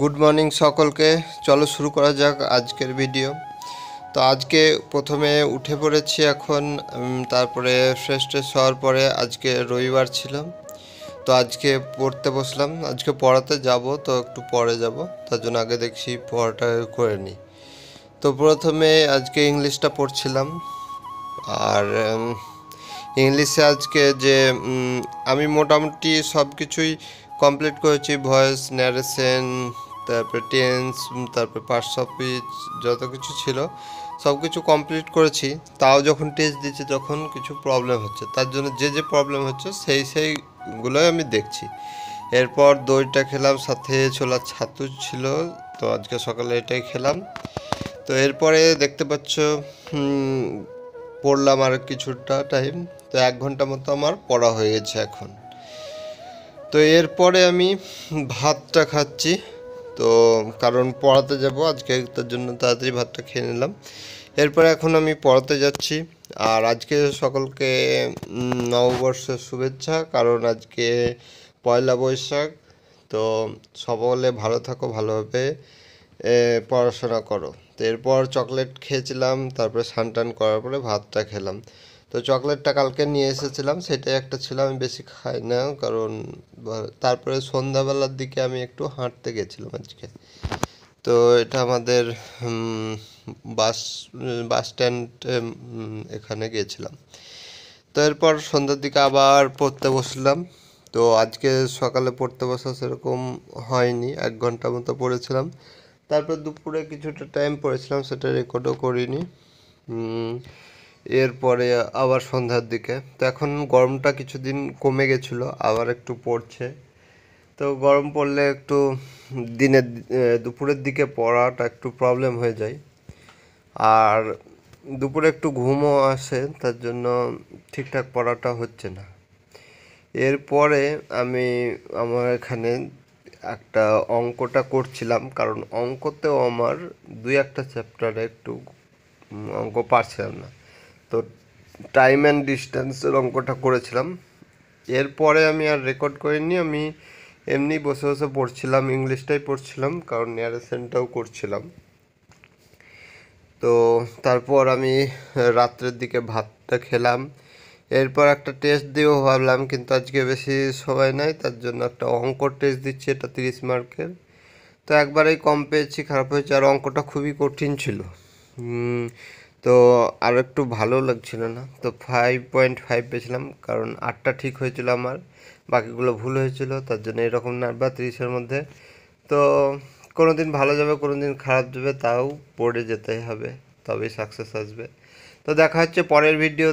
good morning সকলকে চলো শুরু করা যাক আজকের ভিডিও তো আজকে প্রথমে উঠে পড়েছি এখন তারপরে ফ্রেশ ট্রেশ হওয়ার পরে আজকে রবিবার ছিল তো আজকে পড়তে বসলাম আজকে পড়াতে যাব তো একটু পরে যাব তার জন্য আগে দেখছি পড়াটা করে নিই তো প্রথমে আজকে ইংলিশটা পড়ছিলাম আর ইংলিশে আজকে যে আমি মোটামুটি সব কিছুই কমপ্লিট করেছি ভয়েস ন্যারেশন তারপরে টেন্স তারপরে পার্টস যত কিছু ছিল সব কিছু কমপ্লিট করেছি তাও যখন টেস্ট দিচ্ছি তখন কিছু প্রবলেম হচ্ছে তার জন্য যে যে প্রবলেম হচ্ছে সেই সেইগুলোই আমি দেখছি এরপর দইটা খেলাম সাথে ছোলার ছাতু ছিল তো আজকে সকালে এটাই খেলাম তো এরপরে দেখতে পাচ্ছ পড়লাম আর কিছুটা টাইম তো এক ঘন্টা মতো আমার পড়া হয়ে গেছে এখন তো এরপরে আমি ভাতটা খাচ্ছি তো কারণ পড়াতে যাব আজকে তার জন্য তাড়াতাড়ি ভাতটা খেয়ে নিলাম এরপরে এখন আমি পড়াতে যাচ্ছি আর আজকে সকলকে নববর্ষের শুভেচ্ছা কারণ আজকে পয়লা বৈশাখ তো সকলে ভালো থাকো ভালোভাবে পড়াশোনা করো তো এরপর চকলেট খেয়েছিলাম তারপরে স্নান টান করার পরে ভাতটা খেলাম তো চকলেটটা কালকে নিয়ে এসেছিলাম সেটাই একটা ছিল আমি বেশি খাই না কারণ তারপরে সন্ধ্যাবেলার দিকে আমি একটু হাঁটতে গেছিলাম আজকে তো এটা আমাদের বাস বাস স্ট্যান্ড এখানে গিয়েছিলাম তো এরপর সন্ধ্যার দিকে আবার পড়তে বসলাম তো আজকে সকালে পড়তে বসা সেরকম হয়নি এক ঘন্টা মতো পড়েছিলাম তারপর দুপুরে কিছুটা টাইম পড়েছিলাম সেটা রেকর্ডও করিনি এরপরে আবার সন্ধ্যার দিকে তো এখন গরমটা কিছুদিন কমে গেছিলো আবার একটু পড়ছে তো গরম পড়লে একটু দিনের দুপুরের দিকে পড়াটা একটু প্রবলেম হয়ে যায় আর দুপুরে একটু ঘুমও আসে তার জন্য ঠিকঠাক পড়াটা হচ্ছে না এরপরে আমি আমার এখানে একটা অঙ্কটা করছিলাম কারণ অঙ্কতেও আমার দুই একটা চ্যাপ্টারে একটু অঙ্ক পারছিলাম না তো টাইম অ্যান্ড ডিস্টেন্সের অঙ্কটা করেছিলাম এরপরে আমি আর রেকর্ড করিনি আমি এমনি বসে বসে পড়ছিলাম ইংলিশটাই পড়ছিলাম কারণ নিয়ারেশনটাও করছিলাম তো তারপর আমি রাত্রের দিকে ভাতটা খেলাম এরপর একটা টেস্ট দিয়েও ভাবলাম কিন্তু আজকে বেশি সবাই নাই তার জন্য একটা অঙ্ক টেস্ট দিচ্ছি এটা তিরিশ মার্কের তো একবারেই কম পেয়েছি খারাপ হয়েছে আর অঙ্কটা খুবই কঠিন ছিল তো আর একটু ভালো লাগছিল না তো ফাইভ পয়েন্ট ফাইভ পেয়েছিলাম কারণ আটটা ঠিক হয়েছিল আমার বাকিগুলো ভুল হয়েছিল তার জন্য এরকম নাম্বার তিরিশের মধ্যে তো কোনো দিন ভালো যাবে কোনো দিন খারাপ যাবে তাও পড়ে যেতে হবে তবেই সাকসেস আসবে তো দেখা হচ্ছে পরের ভিডিও